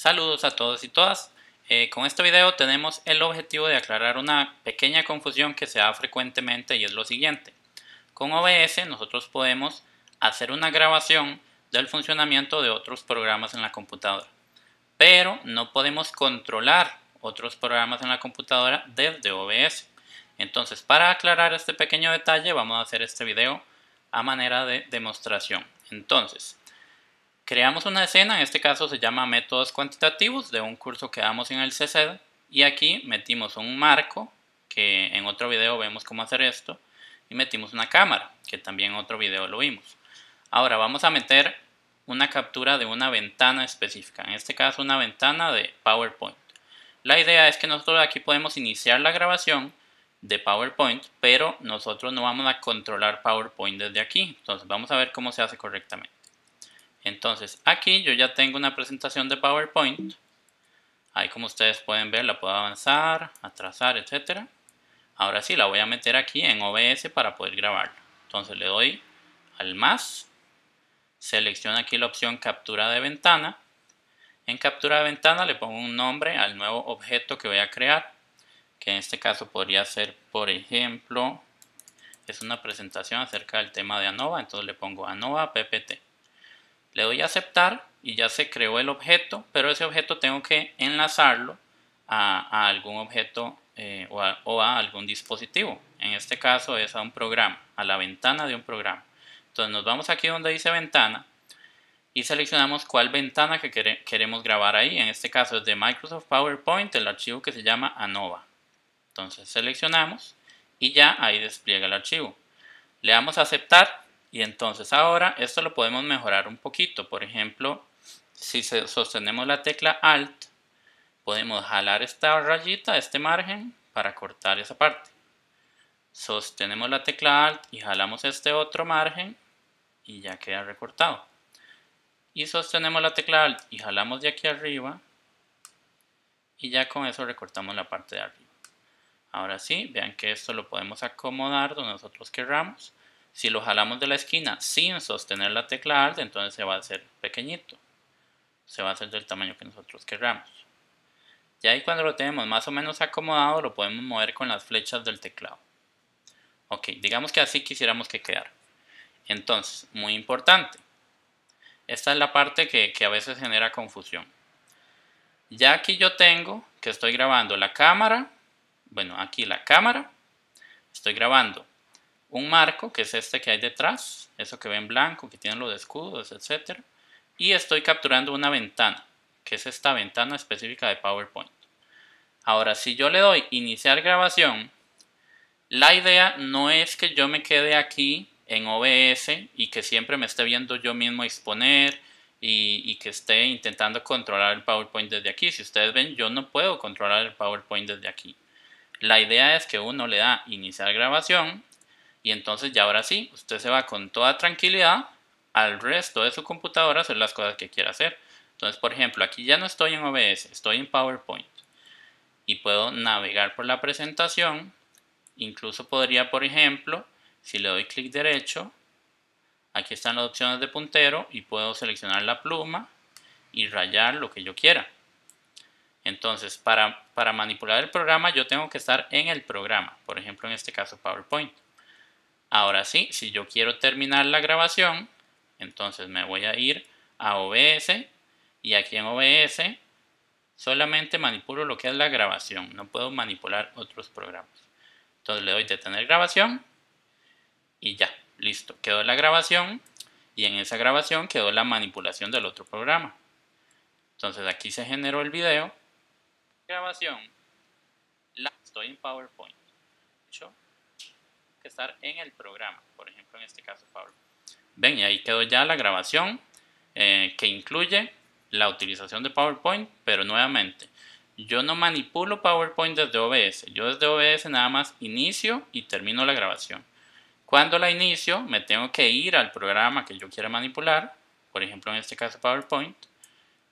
Saludos a todos y todas. Eh, con este video tenemos el objetivo de aclarar una pequeña confusión que se da frecuentemente y es lo siguiente. Con OBS nosotros podemos hacer una grabación del funcionamiento de otros programas en la computadora, pero no podemos controlar otros programas en la computadora desde OBS. Entonces, para aclarar este pequeño detalle, vamos a hacer este video a manera de demostración. Entonces, Creamos una escena, en este caso se llama métodos cuantitativos de un curso que damos en el CCED. y aquí metimos un marco, que en otro video vemos cómo hacer esto, y metimos una cámara, que también en otro video lo vimos. Ahora vamos a meter una captura de una ventana específica, en este caso una ventana de PowerPoint. La idea es que nosotros aquí podemos iniciar la grabación de PowerPoint, pero nosotros no vamos a controlar PowerPoint desde aquí. Entonces vamos a ver cómo se hace correctamente. Entonces, aquí yo ya tengo una presentación de PowerPoint. Ahí como ustedes pueden ver, la puedo avanzar, atrasar, etc. Ahora sí, la voy a meter aquí en OBS para poder grabarla. Entonces le doy al más, selecciono aquí la opción captura de ventana. En captura de ventana le pongo un nombre al nuevo objeto que voy a crear, que en este caso podría ser, por ejemplo, es una presentación acerca del tema de ANOVA, entonces le pongo ANOVA PPT. Le doy a aceptar y ya se creó el objeto, pero ese objeto tengo que enlazarlo a, algún objeto eh, o, a, algún dispositivo. En este caso es a un programa, a la ventana de un programa. Entonces nos vamos aquí donde dice ventana y seleccionamos cuál ventana que queremos grabar ahí. En este caso es de Microsoft PowerPoint, el archivo que se llama ANOVA. Entonces seleccionamos y ya ahí despliega el archivo. Le damos a aceptar y entonces ahora esto lo podemos mejorar un poquito. Por ejemplo, si sostenemos la tecla Alt, podemos jalar esta rayita, este margen, para cortar esa parte. Sostenemos la tecla Alt y jalamos este otro margen y ya queda recortado. Y sostenemos la tecla Alt y jalamos de aquí arriba y ya con eso recortamos la parte de arriba. Ahora sí, vean que esto lo podemos acomodar donde nosotros querramos. Si lo jalamos de la esquina sin sostener la tecla Alt, entonces se va a hacer pequeñito. Se va a hacer del tamaño que nosotros queramos y ahí cuando lo tenemos más o menos acomodado, lo podemos mover con las flechas del teclado. Ok, digamos que así quisiéramos que quedara. Entonces, muy importante. Esta es la parte que a veces genera confusión. Ya aquí yo tengo que estoy grabando la cámara. Bueno, aquí la cámara. Estoy grabando un marco, que es este que hay detrás, eso que ve en blanco, que tiene los escudos, etc. Y estoy capturando una ventana, que es esta ventana específica de PowerPoint. Ahora, si yo le doy iniciar grabación, la idea no es que yo me quede aquí en OBS y que siempre me esté viendo yo mismo exponer y, y, que esté intentando controlar el PowerPoint desde aquí. Si ustedes ven, yo no puedo controlar el PowerPoint desde aquí. La idea es que uno le da iniciar grabación y entonces ya ahora sí, usted se va con toda tranquilidad al resto de su computadora a hacer las cosas que quiera hacer. Entonces, por ejemplo, aquí ya no estoy en OBS, estoy en PowerPoint. Y puedo navegar por la presentación. Incluso podría, por ejemplo, si le doy clic derecho, aquí están las opciones de puntero y puedo seleccionar la pluma y rayar lo que yo quiera. Entonces, para, para manipular el programa yo tengo que estar en el programa, por ejemplo en este caso PowerPoint. Ahora sí, si yo quiero terminar la grabación, entonces me voy a ir a OBS y aquí en OBS solamente manipulo lo que es la grabación, no puedo manipular otros programas. Entonces le doy detener grabación y ya, listo, quedó la grabación y en esa grabación quedó la manipulación del otro programa. Entonces aquí se generó el video, grabación, la, estoy en PowerPoint que estar en el programa, por ejemplo en este caso Powerpoint, Ven, y ahí quedó ya la grabación eh, que incluye la utilización de PowerPoint, pero nuevamente, yo no manipulo PowerPoint desde OBS, yo desde OBS nada más inicio y termino la grabación. Cuando la inicio, me tengo que ir al programa que yo quiera manipular, por ejemplo en este caso PowerPoint,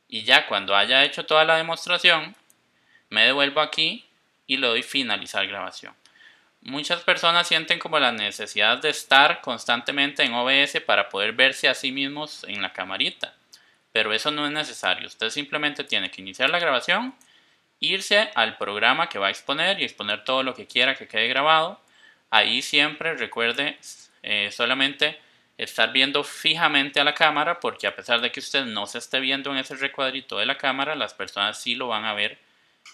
y ya cuando haya hecho toda la demostración, me devuelvo aquí y le doy finalizar grabación. Muchas personas sienten como la necesidad de estar constantemente en OBS para poder verse a sí mismos en la camarita, pero eso no es necesario. Usted simplemente tiene que iniciar la grabación, irse al programa que va a exponer y exponer todo lo que quiera que quede grabado. Ahí siempre recuerde eh, solamente estar viendo fijamente a la cámara porque a pesar de que usted no se esté viendo en ese recuadrito de la cámara, las personas sí lo van a ver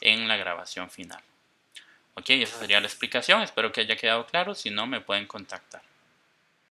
en la grabación final. Ok, esa sería la explicación. Espero que haya quedado claro. Si no, me pueden contactar.